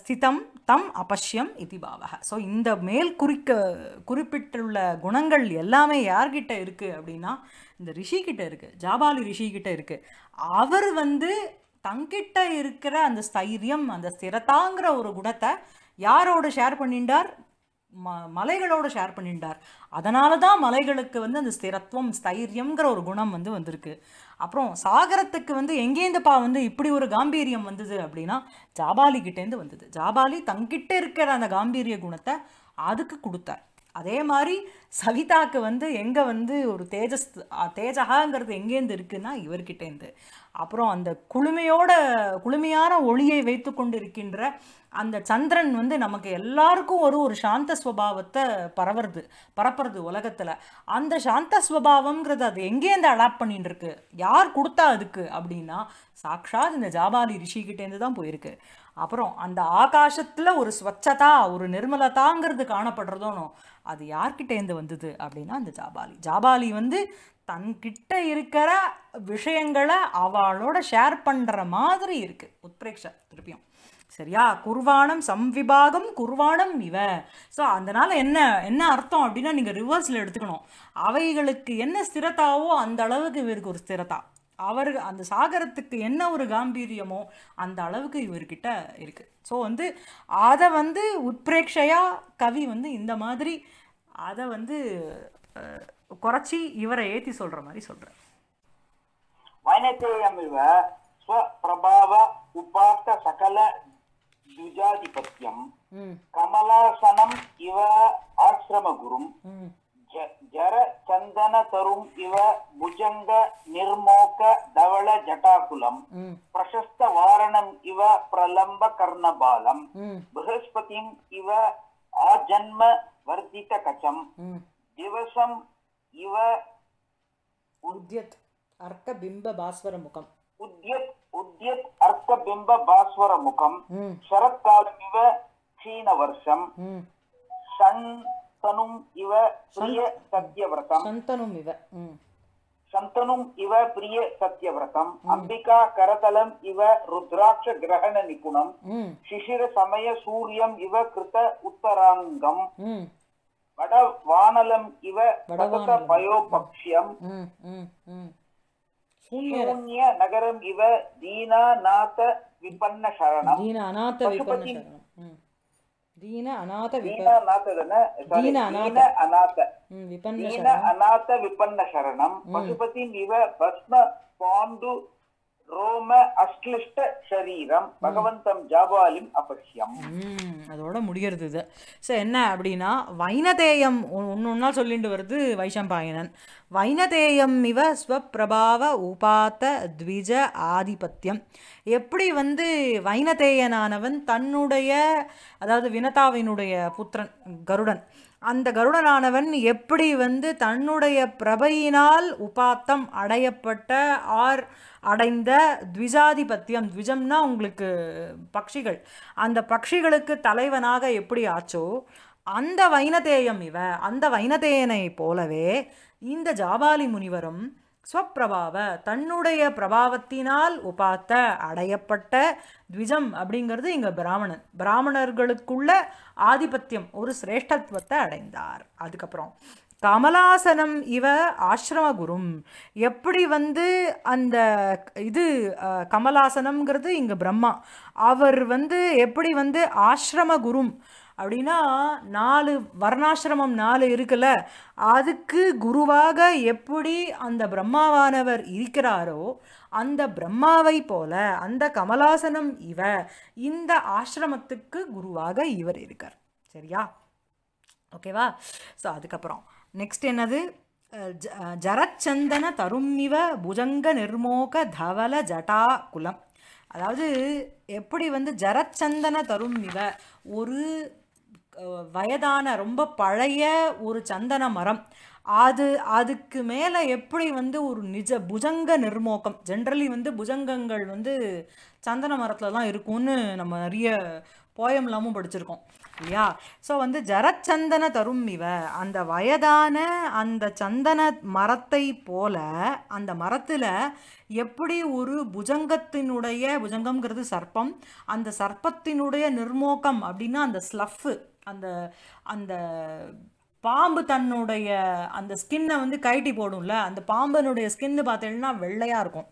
ஸ்திதம் தம் அபஷ்யம் இது பாவக ஸோ இந்த மேல் குறிக்க குறிப்பிட்டுள்ள குணங்கள் எல்லாமே யார்கிட்ட இருக்குது அப்படின்னா இந்த ரிஷிக்கிட்ட இருக்குது ஜாபாலி ரிஷிகிட்ட இருக்குது அவர் வந்து தங்கிட்ட இருக்கிற அந்த ஸ்தைரியம் அந்த ஸ்திரதாங்கிற ஒரு குணத்தை யாரோடு ஷேர் பண்ணிட்டார் ம மலைகளோடு ஷேர் பண்ணிட்டார் அதனால தான் மலைகளுக்கு வந்து அந்த ஸ்திரத்துவம் ஸ்தைரியங்கிற ஒரு குணம் வந்து வந்திருக்கு அப்புறம் சாகரத்துக்கு வந்து எங்கேந்தப்பா வந்து இப்படி ஒரு காம்பீரியம் வந்தது அப்படின்னா ஜாபாலிக்கிட்டேருந்து வந்தது ஜாபாலி தங்கிட்ட இருக்கிற அந்த காம்பீரிய குணத்தை அதுக்கு கொடுத்தார் அதே மாதிரி சவிதாக்கு வந்து எங்கே வந்து ஒரு தேஜஸ் தேஜகாங்கிறது எங்கேருந்து இருக்குன்னா இவர்கிட்டேருந்து அப்புறம் அந்த குளுமையோட குளுமையான ஒளியை வைத்து கொண்டு இருக்கின்ற அந்த சந்திரன் வந்து நமக்கு எல்லாருக்கும் ஒரு ஒரு சாந்த ஸ்வபாவத்தை பரவுறது பரப்புறது உலகத்தில் அந்த சாந்த ஸ்வபாவங்கிறது அது எங்கேருந்து அடாப்ட் பண்ணிட்டு இருக்கு யார் கொடுத்தா அதுக்கு அப்படின்னா சாக்ஷாத் இந்த ஜாபாலி ரிஷிகிட்டேருந்து தான் போயிருக்கு அப்புறம் அந்த ஆகாசத்தில் ஒரு ஸ்வச்சதா ஒரு நிர்மலதாங்கிறது காணப்படுறதோனோ அது யார்கிட்டேருந்து வந்தது அப்படின்னா அந்த ஜாபாலி ஜாபாலி வந்து தன்கிட்ட இருக்கிற விஷயங்களை அவளோட ஷேர் பண்ணுற மாதிரி இருக்குது உத்ரேக்ஷா திருப்பியும் சரியா குர்வானம் சம்விபாகம் குர்வானம் இவ ஸோ அதனால் என்ன என்ன அர்த்தம் அப்படின்னா நீங்கள் ரிவர்ஸில் எடுத்துக்கணும் அவைகளுக்கு என்ன ஸ்திரத்தாவோ அந்த அளவுக்கு இவருக்கு ஒரு ஸ்திரதா அவர் அந்த சாகரத்துக்கு என்ன ஒரு காம்பீரியமோ அந்த அளவுக்கு இவர்கிட்ட இருக்குது ஸோ வந்து அதை வந்து உட்பிரேட்சையாக கவி வந்து இந்த மாதிரி அதை வந்து குறைச்சி இவரை ஏற்றி சொல்கிற மாதிரி சொல்கிறார் ವೈನತೇಯಮಿವ யுஜாதிபத்தியம் கமலாசனம் இவ ஆசிரம ஆசிரமகுரும் ஜர சந்தன தரும் இவ புஜங்க நிர்மோக தவள ஜட்டாகுலம் பிரசஸ்த வாரணம் இவ பிரலம்ப கர்ணபாலம் பிரகஸ்பதிம் இவ ஆஜன்ம வர்த்தித கச்சம் திவசம் இவ உத்யத் அர்க்க பிம்ப பாஸ்வர முகம் உத்யத் உத்யத் அர்த்த பிம்ப பாஸ்வர முகம் சரத்காலமிவ சீன வருஷம் சன் இவ பிரிய சத்யவிரதம் சந்தனும் இவ சந்தனும் இவ பிரிய சத்யவிரதம் அம்பிகா கரதலம் இவ ருத்ராட்ச கிரகண நிபுணம் சிசிர சமய சூரியம் இவ கிருத்த உத்தராங்கம் வட வானலம் இவ பயோபக்ஷியம் சூன்ய நகரம் இவ தீனா நாத விபன்ன சரணம் தீன அநாத விபன்ன சரணம் தீன அநாத தீன அநாதன தீன அநாத அநாத விபன்ன தீன சரணம் பசுபதிம் இவ பஸ்ம பாண்டு ரோம அஷ்லிஷ்ட சரீரம் பகவந்தம் ஜாபாலிம் அபஷ்யம் அதோட முடிகிறது இது ஸோ என்ன அப்படின்னா வைனதேயம் ஒன்று ஒன்றா சொல்லிட்டு வருது வைஷம்பாயனன் வைனதேயம் இவ ஸ்வப்பிரபாவ உபாத்த த்விஜ ஆதிபத்தியம் எப்படி வந்து வைனதேயனானவன் தன்னுடைய அதாவது வினதாவினுடைய புத்திரன் கருடன் அந்த கருடனானவன் எப்படி வந்து தன்னுடைய பிரபையினால் உபாத்தம் அடையப்பட்ட ஆர் அடைந்த த்விஜாதிபத்தியம் த்விஜம்னா உங்களுக்கு பக்ஷிகள் அந்த பக்ஷிகளுக்கு தலைவனாக எப்படி ஆச்சோ அந்த வைனதேயம் இவ அந்த வைனதேயனை போலவே இந்த ஜாபாலி முனிவரும் ஸ்வப்பிரபாவ தன்னுடைய பிரபாவத்தினால் உபாத்த அடையப்பட்ட த்விஜம் அப்படிங்கிறது இங்கே பிராமணன் பிராமணர்களுக்குள்ள ஆதிபத்தியம் ஒரு சிரேஷ்டத்துவத்தை அடைந்தார் அதுக்கப்புறம் கமலாசனம் இவ ஆசிரமகுரும் எப்படி வந்து அந்த இது கமலாசனம்ங்கிறது இங்கே பிரம்மா அவர் வந்து எப்படி வந்து ஆசிரமகுரும் அப்படின்னா நாலு வர்ணாசிரமம் நாலு இருக்குல்ல அதுக்கு குருவாக எப்படி அந்த பிரம்மாவானவர் இருக்கிறாரோ அந்த பிரம்மாவை போல அந்த கமலாசனம் இவ இந்த ஆசிரமத்துக்கு குருவாக இவர் இருக்கார் சரியா ஓகேவா ஸோ அதுக்கப்புறம் நெக்ஸ்ட் என்னது ஜரச்சந்தன தருமிவ புஜங்க நிர்மோக தவல ஜட்டா குலம் அதாவது எப்படி வந்து ஜரச்சந்தன தருமிவ ஒரு வயதான ரொம்ப பழைய ஒரு சந்தன மரம் அது அதுக்கு மேலே எப்படி வந்து ஒரு நிஜ புஜங்க நிர்மோக்கம் ஜென்ரலி வந்து புஜங்கங்கள் வந்து சந்தன மரத்தில் தான் இருக்கும்னு நம்ம நிறைய போயம்லாமும் படிச்சிருக்கோம் இல்லையா ஸோ வந்து ஜரச்சந்தன தரும் இவ அந்த வயதான அந்த சந்தன மரத்தை போல அந்த மரத்தில் எப்படி ஒரு புஜங்கத்தினுடைய புஜங்கம்ங்கிறது சர்ப்பம் அந்த சர்ப்பத்தினுடைய நிர்மோகம் அப்படின்னா அந்த ஸ்லஃப்பு அந்த அந்த பாம்பு தன்னுடைய அந்த ஸ்கின்னை வந்து கைட்டி போடும்ல அந்த பாம்பனுடைய ஸ்கின்னு பார்த்தீங்கன்னா வெள்ளையாக இருக்கும்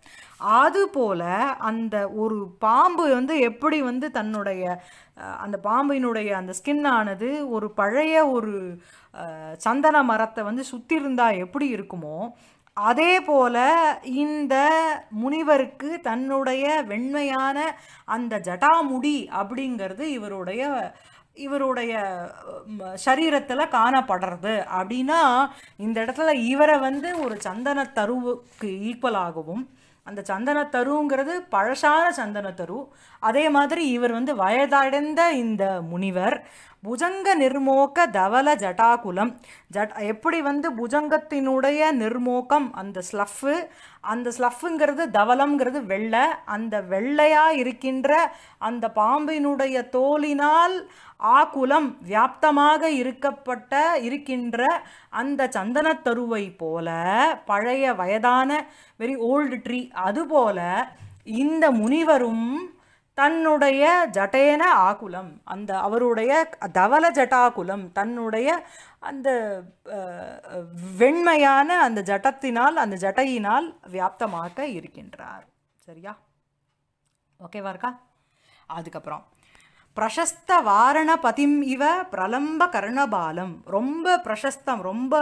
அதுபோல் அந்த ஒரு பாம்பு வந்து எப்படி வந்து தன்னுடைய அந்த பாம்பினுடைய அந்த ஸ்கின் ஆனது ஒரு பழைய ஒரு சந்தன மரத்தை வந்து சுற்றி இருந்தால் எப்படி இருக்குமோ அதே போல இந்த முனிவருக்கு தன்னுடைய வெண்மையான அந்த ஜட்டாமுடி அப்படிங்கிறது இவருடைய இவருடைய சரீரத்தில் காணப்படுறது அப்படின்னா இந்த இடத்துல இவரை வந்து ஒரு சந்தன தருவுக்கு ஈக்குவலாகவும் அந்த சந்தனத்தருங்கிறது பழசான சந்தனத்தரு அதே மாதிரி இவர் வந்து வயதடைந்த இந்த முனிவர் புஜங்க நிர்மோக தவல ஜட்டாகுலம் ஜட் எப்படி வந்து புஜங்கத்தினுடைய நிர்மோகம் அந்த ஸ்லஃப்பு அந்த ஸ்லஃப்புங்கிறது தவலம்ங்கிறது வெள்ளை அந்த வெள்ளையாக இருக்கின்ற அந்த பாம்பினுடைய தோலினால் ஆகுலம் வியாப்தமாக இருக்கப்பட்ட இருக்கின்ற அந்த சந்தனத்தருவை போல பழைய வயதான வெரி ஓல்டு ட்ரீ அதுபோல இந்த முனிவரும் தன்னுடைய ஜட்டேன ஆகுலம் அந்த அவருடைய தவள ஜட்டாகுலம் தன்னுடைய அந்த வெண்மையான அந்த ஜட்டத்தினால் அந்த ஜட்டையினால் வியாப்தமாக இருக்கின்றார் சரியா ஓகேவா இருக்கா அதுக்கப்புறம் பிரசஸ்த வாரண பதிம் இவ பிரலம்ப கர்ணபாலம் ரொம்ப பிரசஸ்தம் ரொம்ப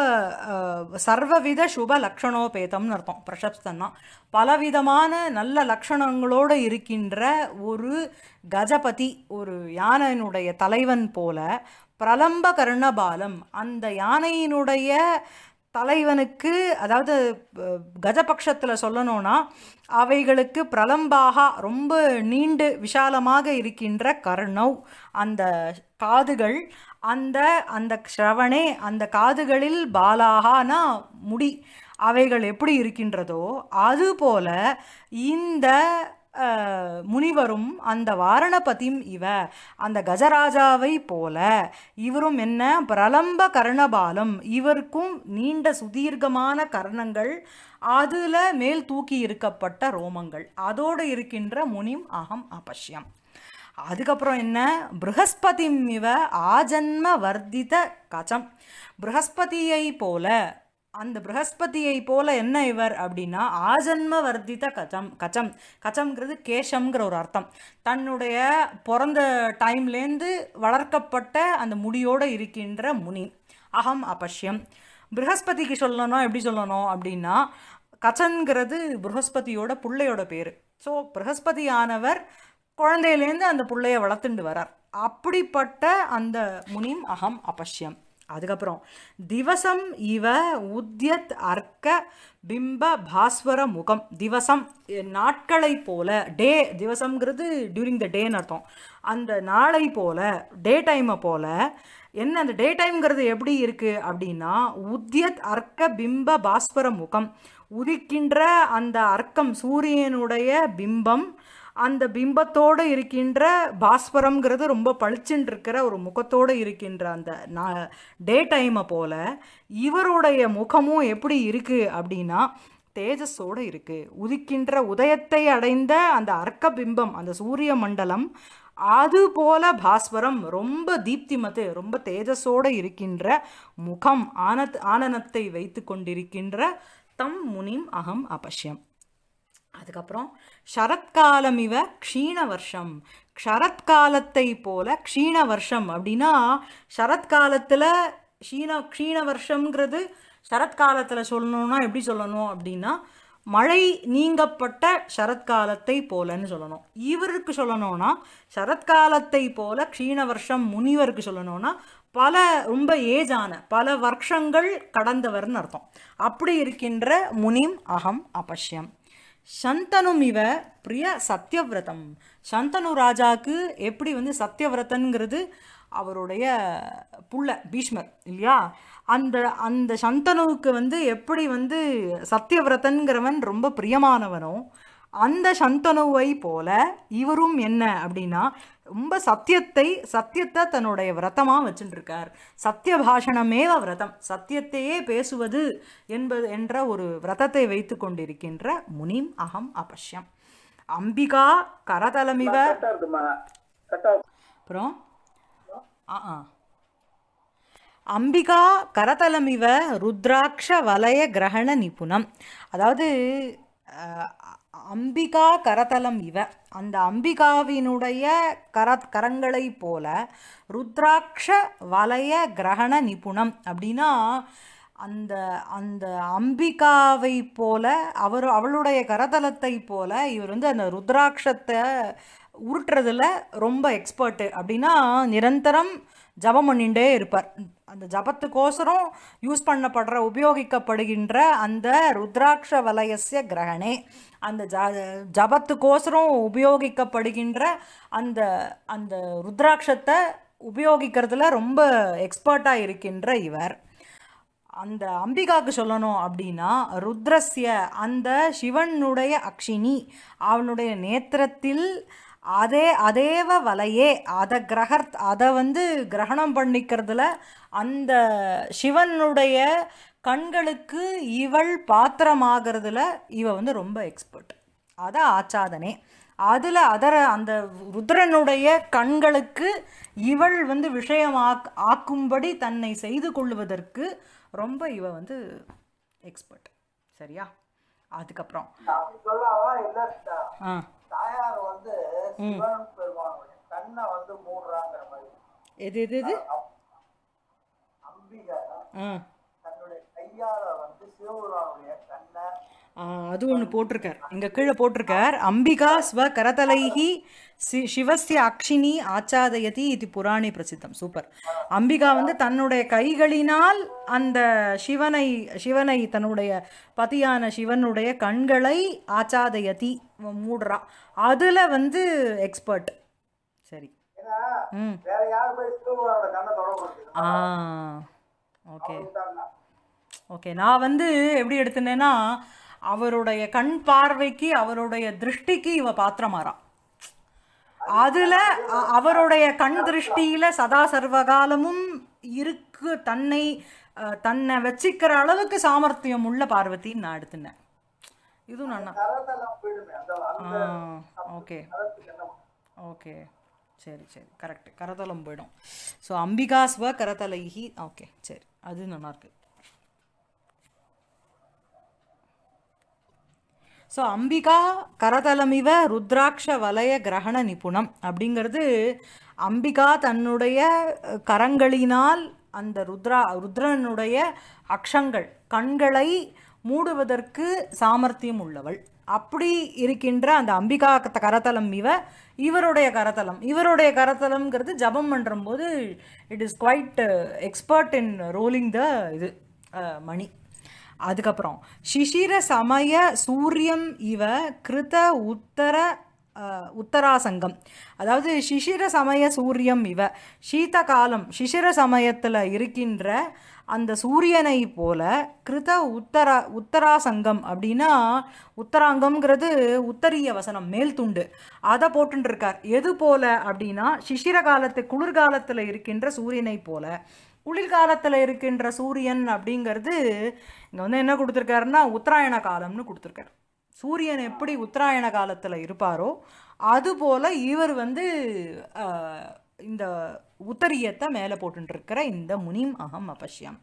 சர்வவித சுப லக்ஷணோபேதம்னு அர்த்தம் பிரசஸ்தன்னா பலவிதமான நல்ல லக்ஷணங்களோடு இருக்கின்ற ஒரு கஜபதி ஒரு யானையினுடைய தலைவன் போல பிரலம்ப கர்ணபாலம் அந்த யானையினுடைய தலைவனுக்கு அதாவது கஜபக்ஷத்தில் சொல்லணும்னா அவைகளுக்கு பிரலம்பாக ரொம்ப நீண்டு விஷாலமாக இருக்கின்ற கர்ணவ் அந்த காதுகள் அந்த அந்த ஸ்ரவணே அந்த காதுகளில் பாலாகனா முடி அவைகள் எப்படி இருக்கின்றதோ அதுபோல இந்த முனிவரும் அந்த வாரணபதியும் இவ அந்த கஜராஜாவை போல இவரும் என்ன பிரலம்ப கர்ணபாலம் இவருக்கும் நீண்ட சுதீர்கமான கர்ணங்கள் அதில் மேல் தூக்கி இருக்கப்பட்ட ரோமங்கள் அதோடு இருக்கின்ற முனிம் அகம் அபஷ்யம் அதுக்கப்புறம் என்ன பிருகஸ்பதிம் இவ ஆஜன்ம வர்த்தித கஜம் பிருகஸ்பதியை போல அந்த ப்ரகஸ்பதியை போல என்ன இவர் அப்படின்னா ஆஜன்ம வர்த்தித கச்சம் கச்சம் கச்சம்ங்கிறது கேஷம்ங்கிற ஒரு அர்த்தம் தன்னுடைய பிறந்த டைம்லேருந்து வளர்க்கப்பட்ட அந்த முடியோடு இருக்கின்ற முனி அகம் அபஷ்யம் ப்ரகஸ்பதிக்கு சொல்லணும் எப்படி சொல்லணும் அப்படின்னா கச்சன்கிறது ப்ரகஸ்பதியோட பிள்ளையோட பேர் ஸோ ஆனவர் குழந்தையிலேருந்து அந்த பிள்ளைய வளர்த்துண்டு வரார் அப்படிப்பட்ட அந்த முனிம் அகம் அபஷ்யம் அதுக்கப்புறம் திவசம் இவ உத்தியத் அர்க்க பிம்ப பாஸ்வர முகம் திவசம் நாட்களை போல டே திவசம்ங்கிறது டியூரிங் த டேன்னு அர்த்தம் அந்த நாளை போல டே டைமை போல என்ன அந்த டே டைம்ங்கிறது எப்படி இருக்குது அப்படின்னா உத்தியத் அர்க்க பிம்ப பாஸ்வர முகம் உதிக்கின்ற அந்த அர்க்கம் சூரியனுடைய பிம்பம் அந்த பிம்பத்தோடு இருக்கின்ற பாஸ்வரம்ங்கிறது ரொம்ப பளிச்சுன்னு இருக்கிற ஒரு முகத்தோடு இருக்கின்ற அந்த நான் டே டைமை போல் இவருடைய முகமும் எப்படி இருக்குது அப்படின்னா தேஜஸோடு இருக்குது உதிக்கின்ற உதயத்தை அடைந்த அந்த அர்க்க பிம்பம் அந்த சூரிய மண்டலம் அது போல பாஸ்வரம் ரொம்ப தீப்திமத்து ரொம்ப தேஜஸோடு இருக்கின்ற முகம் ஆனத் ஆனனத்தை வைத்து கொண்டிருக்கின்ற தம் முனிம் அகம் அபஷ்யம் அதுக்கப்புறம் சரத்காலம் இவ க்ஷீண வருஷம் ஷரத்காலத்தை போல க்ஷீண வருஷம் அப்படின்னா சரத்காலத்தில் க்ஷீண க்ஷீண வருஷங்கிறது சரத்காலத்தில் சொல்லணும்னா எப்படி சொல்லணும் அப்படின்னா மழை நீங்கப்பட்ட ஷரத்காலத்தை போலன்னு சொல்லணும் இவருக்கு சொல்லணும்னா சரத்காலத்தை போல க்ஷீண வருஷம் முனிவருக்கு சொல்லணும்னா பல ரொம்ப ஏஜான பல வருஷங்கள் கடந்தவர்னு அர்த்தம் அப்படி இருக்கின்ற முனிம் அகம் அபஷ்யம் சந்தனுமிவ பிரிய சத்யவிரதம் சந்தனு ராஜாவுக்கு எப்படி வந்து சத்யவிரதன்கிறது அவருடைய புள்ள பீஷ்மர் இல்லையா அந்த அந்த சந்தனுவுக்கு வந்து எப்படி வந்து சத்யவிரதன்கிறவன் ரொம்ப பிரியமானவனோ அந்த சந்தனுவை போல இவரும் என்ன அப்படின்னா ரொம்ப சத்தியத்தை சத்தியத்தை தன்னுடைய விரதமாக வச்சுட்டுருக்கார் சத்திய பாஷணமேவ விரதம் சத்தியத்தையே பேசுவது என்பது என்ற ஒரு விரதத்தை வைத்து கொண்டிருக்கின்ற முனிம் அகம் அபஷ்யம் அம்பிகா கரதலமிவ அப்புறம் ஆ ஆ அம்பிகா கரதலமிவ ருத்ராட்ச வலய கிரகண நிபுணம் அதாவது அம்பிகா கரதலம் இவ அந்த அம்பிகாவினுடைய கரத் கரங்களை போல ருத்ராட்ச வலய கிரகண நிபுணம் அப்படின்னா அந்த அந்த அம்பிகாவை போல அவர் அவளுடைய கரதலத்தை போல இவர் வந்து அந்த ருத்ராட்சத்தை உருட்டுறதுல ரொம்ப எக்ஸ்பர்ட்டு அப்படின்னா நிரந்தரம் ஜபம் பண்ணிகிட்டே இருப்பார் அந்த ஜபத்துக்கோசரம் யூஸ் பண்ணப்படுற உபயோகிக்கப்படுகின்ற அந்த ருத்ராட்ச வலயசிய கிரகணே அந்த ஜ ஜபத்துக்கோசரம் உபயோகிக்கப்படுகின்ற அந்த அந்த ருத்ராட்சத்தை உபயோகிக்கிறதுல ரொம்ப எக்ஸ்பர்ட்டாக இருக்கின்ற இவர் அந்த அம்பிகாவுக்கு சொல்லணும் அப்படின்னா ருத்ரஸ்ய அந்த சிவனுடைய அக்ஷினி அவனுடைய நேத்திரத்தில் அதே அதேவ வலையே அதை கிரகர்த் அதை வந்து கிரகணம் பண்ணிக்கிறதுல அந்த சிவனுடைய கண்களுக்கு இவள் பாத்திரமாகிறதுல இவ வந்து ரொம்ப எக்ஸ்பர்ட் அதை ஆச்சாதனே அதில் அதர அந்த ருத்ரனுடைய கண்களுக்கு இவள் வந்து விஷயமாக் ஆக்கும்படி தன்னை செய்து கொள்வதற்கு ரொம்ப இவ வந்து எக்ஸ்பர்ட் சரியா அதுக்கப்புறம் ஆ தாயார் வந்து சிவன் பெருமானுடைய கண்ணை வந்து மூடுறாங்கிற மாதிரி எது எது அம்பிகா தன்னுடைய கையால வந்து சிவபெருமானுடைய கண்ணை அது ஒன்று போட்டிருக்கார் இங்கே கீழே போட்டிருக்கார் அம்பிகா ஸ்வ கரதலைகி சி சிவசிய அக்ஷினி ஆச்சாதயதி இது புராணி பிரசித்தம் சூப்பர் அம்பிகா வந்து தன்னுடைய கைகளினால் அந்த சிவனை சிவனை தன்னுடைய பதியான சிவனுடைய கண்களை ஆச்சாதயதி மூடுறா அதில் வந்து எக்ஸ்பர்ட் சரி ம் ஆ ஓகே ஓகே நான் வந்து எப்படி எடுத்துனேன்னா அவருடைய கண் பார்வைக்கு அவருடைய திருஷ்டிக்கு இவ பாத்திரமாறா அதுல அவருடைய கண் திருஷ்டியில சதா சர்வகாலமும் இருக்கு தன்னை தன்னை வச்சிக்கிற அளவுக்கு சாமர்த்தியம் உள்ள பார்வத்தின்னு நான் எடுத்துனேன் இதுவும் நன்னா ஓகே ஓகே சரி சரி கரெக்ட் கரதலம் போயிடும் ஸோ அம்பிகாஸ்வ கரதலைகி ஓகே சரி அது நல்லா இருக்கு ஸோ அம்பிகா கரதலமிவ ருத்ராட்ச வலய கிரகண நிபுணம் அப்படிங்கிறது அம்பிகா தன்னுடைய கரங்களினால் அந்த ருத்ரா ருத்ரனுடைய அக்ஷங்கள் கண்களை மூடுவதற்கு சாமர்த்தியம் உள்ளவள் அப்படி இருக்கின்ற அந்த அம்பிகா கரதலம் இவ இவருடைய கரதலம் இவருடைய கரதலம்ங்கிறது ஜபம் பண்ணுறம்போது it is quite expert in rolling the இது மணி அதுக்கப்புறம் சிஷிர சமய சூரியம் இவ கிருத உத்தர உத்தராசங்கம் அதாவது சிஷிர சமய சூரியம் இவ சீத காலம் சிஷிர சமயத்தில் இருக்கின்ற அந்த சூரியனை போல கிருத உத்தர உத்தராசங்கம் அப்படின்னா உத்தராங்கம்ங்கிறது உத்தரிய வசனம் மேல் துண்டு அதை போட்டுருக்கார் எது போல அப்படின்னா சிஷிர காலத்து குளிர்காலத்தில் இருக்கின்ற சூரியனை போல குளிர்காலத்தில் இருக்கின்ற சூரியன் அப்படிங்கிறது இங்கே வந்து என்ன கொடுத்துருக்காருன்னா உத்தராயண காலம்னு கொடுத்துருக்காரு சூரியன் எப்படி உத்தராயண காலத்தில் இருப்பாரோ அதுபோல் இவர் வந்து இந்த உத்தரியத்தை மேலே போட்டுருக்கிற இந்த முனிம் அகம் அபஷ்யம்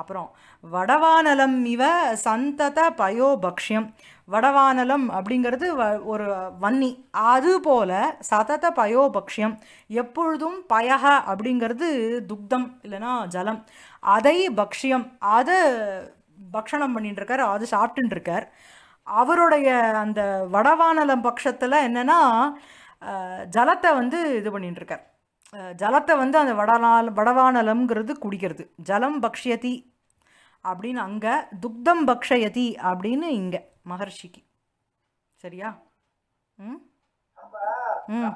அப்புறம் வடவானலம் இவ சந்தத பக்ஷியம் வடவானலம் அப்படிங்கிறது வ ஒரு வன்னி அதுபோல் சதத பயோபக்ஷியம் எப்பொழுதும் பயக அப்படிங்கிறது துக்தம் இல்லைனா ஜலம் அதை பக்ஷியம் அதை பக்ஷணம் பண்ணிட்டுருக்கார் அது சாப்பிட்டுருக்கார் அவருடைய அந்த வடவானலம் பட்சத்தில் என்னென்னா ஜலத்தை வந்து இது பண்ணிட்டுருக்கார் ஜலத்தை வந்து அந்த வடநாள் வடவானலம்ங்கிறது குடிக்கிறது ஜலம் பக்ஷயதி அப்படின்னு அங்கே துக்தம் பக்ஷயதி அப்படின்னு இங்கே மகர்ஷிக்கு சரியா ம் ம்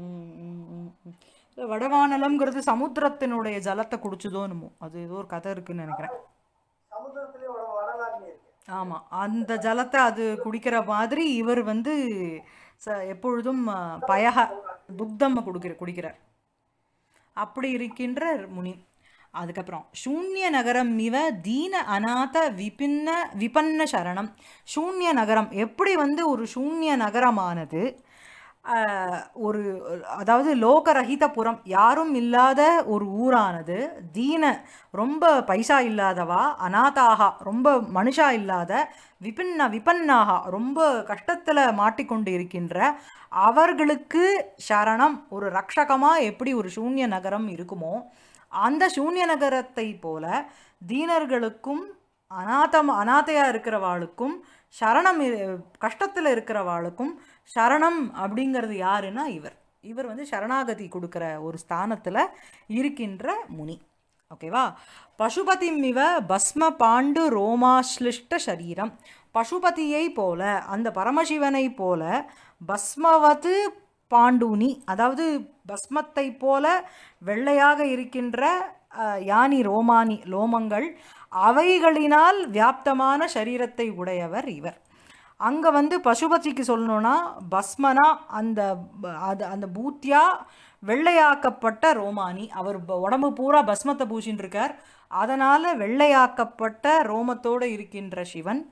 ம் ம் ம் ம் வடவானலம்ங்கிறது சமுத்திரத்தினுடைய ஜலத்தை குடிச்சதோ என்னமோ அது ஏதோ ஒரு கதை இருக்குன்னு நினைக்கிறேன் ஆமாம் அந்த ஜலத்தை அது குடிக்கிற மாதிரி இவர் வந்து ச எப்பொழுதும் பயக துக்தம் குடிக்கிற குடிக்கிறார் அப்படி இருக்கின்ற முனி அதுக்கப்புறம் சூன்ய நகரம் இவ தீன அநாத விபின்ன விபன்ன சரணம் சூன்ய நகரம் எப்படி வந்து ஒரு சூன்ய நகரமானது ஒரு அதாவது புறம் யாரும் இல்லாத ஒரு ஊரானது தீன ரொம்ப பைசா இல்லாதவா அநாதாகா ரொம்ப மனுஷா இல்லாத விபின்னா விபன்னாகா ரொம்ப கஷ்டத்தில் மாட்டிக்கொண்டு இருக்கின்ற அவர்களுக்கு சரணம் ஒரு ரக்ஷகமாக எப்படி ஒரு சூன்ய நகரம் இருக்குமோ அந்த சூன்ய நகரத்தை போல தீனர்களுக்கும் அநாத்தம் அநாத்தையாக இருக்கிறவாளுக்கும் சரணம் கஷ்டத்தில் இருக்கிறவாளுக்கும் சரணம் அப்படிங்கிறது யாருன்னா இவர் இவர் வந்து சரணாகதி கொடுக்குற ஒரு ஸ்தானத்தில் இருக்கின்ற முனி ஓகேவா பசுபதி மிவ பஸ்ம பாண்டு ரோமாஸ்லிஷ்ட சரீரம் பசுபதியை போல அந்த பரமசிவனை போல பஸ்மவது பாண்டூனி அதாவது பஸ்மத்தை போல வெள்ளையாக இருக்கின்ற யானி ரோமானி லோமங்கள் அவைகளினால் வியாப்தமான சரீரத்தை உடையவர் இவர் அங்கே வந்து பசுபதிக்கு சொல்லணுன்னா பஸ்மனா அந்த அது அந்த பூத்தியா வெள்ளையாக்கப்பட்ட ரோமானி அவர் உடம்பு பூரா பஸ்மத்தை பூசின்னு இருக்கார் அதனால் வெள்ளையாக்கப்பட்ட ரோமத்தோடு இருக்கின்ற சிவன்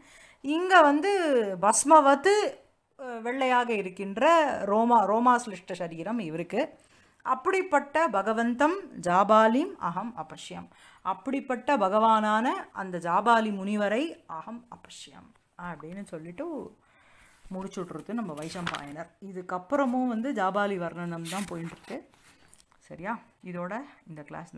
இங்கே வந்து பஸ்மவத்து வெள்ளையாக இருக்கின்ற ரோமா ரோமா சிலிஷ்ட சரீரம் இவருக்கு அப்படிப்பட்ட பகவந்தம் ஜாபாலிம் அகம் அபஷ்யம் அப்படிப்பட்ட பகவானான அந்த ஜாபாலி முனிவரை அகம் அபஷ்யம் அப்படின்னு சொல்லிட்டு முடிச்சுட்றது நம்ம வைஷம்பாயனர் இதுக்கப்புறமும் வந்து ஜாபாலி வர்ணனம் தான் போயிட்டுருக்கு சரியா இதோட இந்த கிளாஸ்